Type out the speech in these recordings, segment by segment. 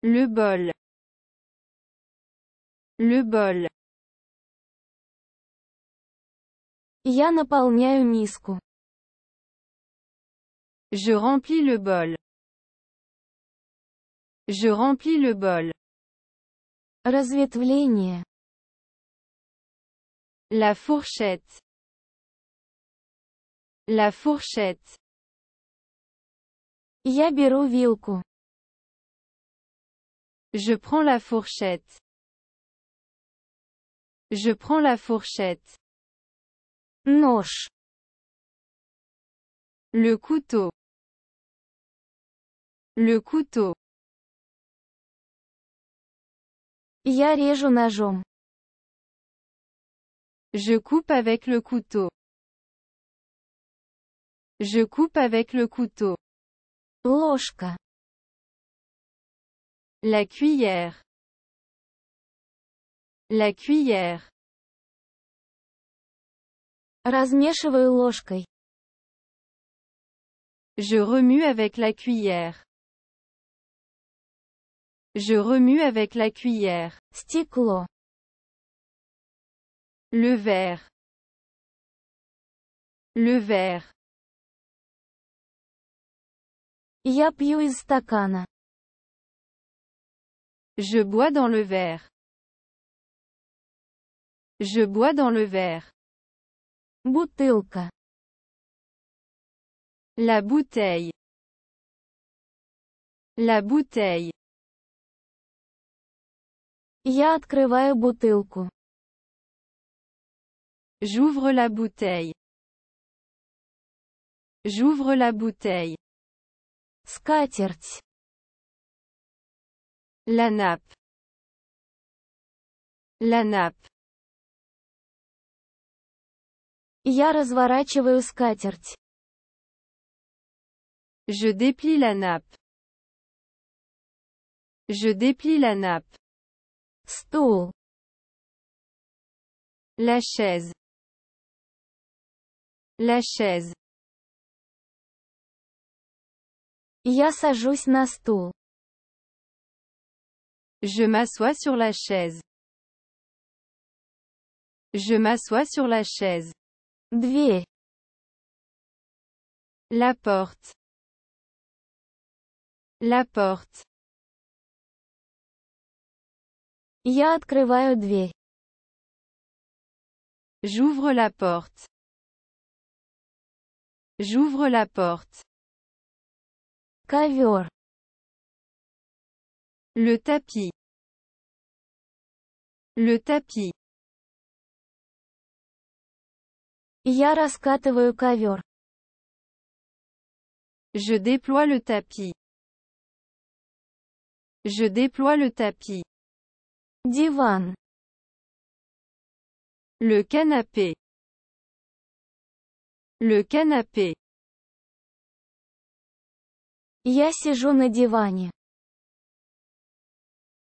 Le bol. Le bol. Я наполняю миску. Je remplis le bol. Je remplis le bol. Разветвление. La fourchette. La fourchette. Я беру Je prends la fourchette. Je prends la fourchette. Noche. Le couteau. Le couteau. Я режу Je coupe avec le couteau. Je coupe avec le couteau. Ложка. La cuillère. La cuillère. Je remue avec la cuillère. Je remue avec la cuillère. Стекло. Le verre. Le verre. Я пью из стакана. Je bois dans le verre. Je bois dans le verre. Бутылка. La bouteille. La bouteille. Я открываю бутылку. J'ouvre la bouteille. J'ouvre la bouteille. скатерть la nappe la nappe я разворачиваю скатерть je déplie la nappe je déplie la nappe стул la chaise la chaise Je m'assois sur la chaise. Je m'assois sur la chaise. Дверь. La porte. La porte. Я открываю J'ouvre la porte. J'ouvre la porte. Le tapis. Le tapis. Я раскатываю ковер. Je déploie le tapis. Je déploie le tapis. Divan. Le canapé. Le canapé. Я сижу на диване.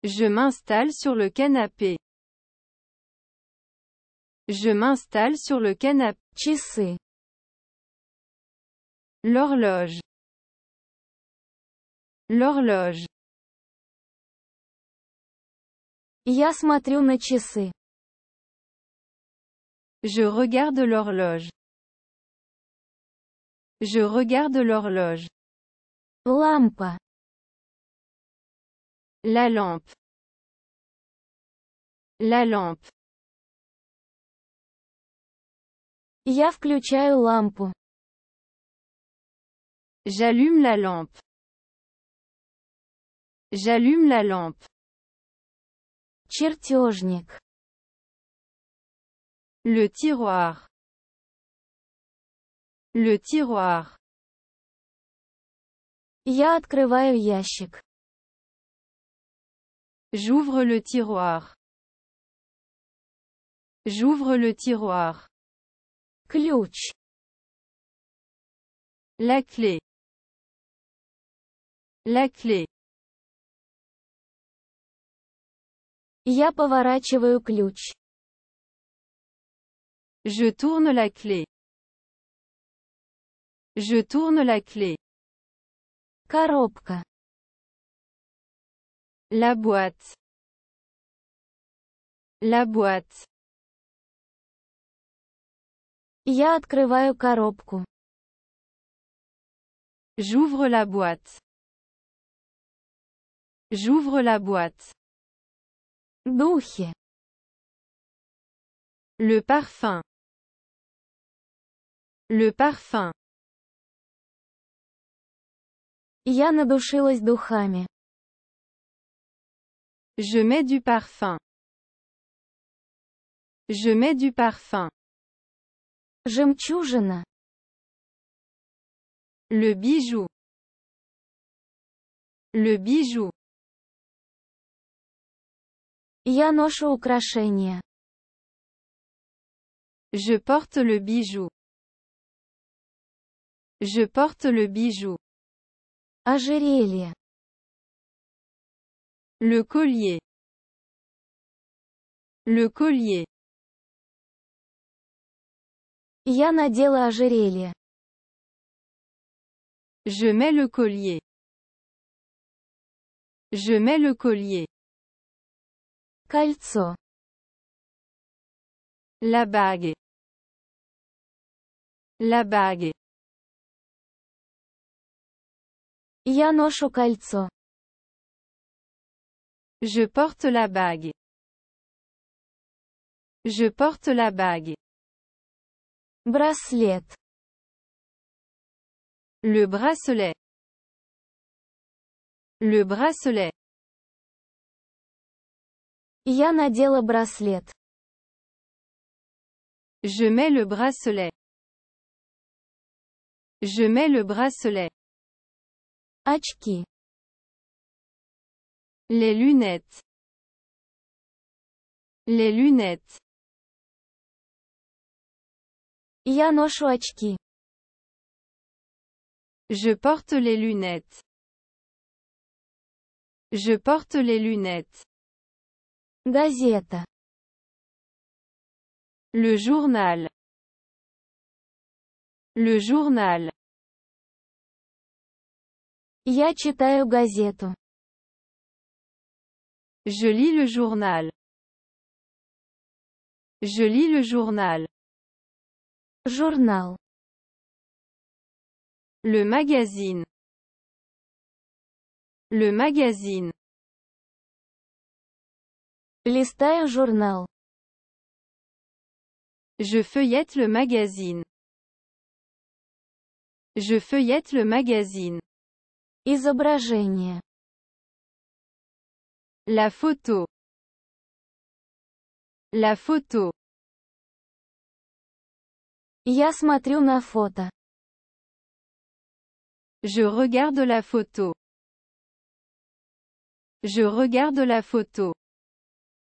Je m'installe sur le canapé. Je m'installe sur le canapé. L'horloge. L'horloge. Я смотрю Je regarde l'horloge. Je regarde l'horloge lampe, La lampe. La lampe. Я la lampe. J'allume la lampe. J'allume la lampe. Чертежник. Le tiroir. Le tiroir. Я открываю J'ouvre le tiroir. J'ouvre le tiroir. Ключ. La clé. La clé. Я поворачиваю Je tourne la clé. Je tourne la clé. La boîte. La boîte. Я открываю J'ouvre la boîte. J'ouvre la boîte. Духи. Le parfum. Le parfum. Я надушилась духами. Je mets du parfum. Je mets du parfum. Жемчужина. Le bijou. Le bijou. Я ношу Je porte le bijou. Je porte le bijou. Le collier. Le collier. Я надела ожерелье. Je mets le collier. Je mets le collier. Calzo. La bague. La bague. Я ношу Je porte la bague. Je porte la bague. Bracelet. Le bracelet. Le bracelet. Я надела браслет. Je mets le bracelet. Je mets le bracelet. Les lunettes. Les lunettes. Я Je porte les lunettes. Je porte les lunettes. Газета. Le journal. Le journal. Je lis le journal. Je lis le journal. Journal. Le magazine. Le magazine. Листаю journal. Je feuillette le magazine. Je feuillette le magazine. Изображение. La photo. La photo. Я смотрю на Je regarde la photo. Je regarde la photo.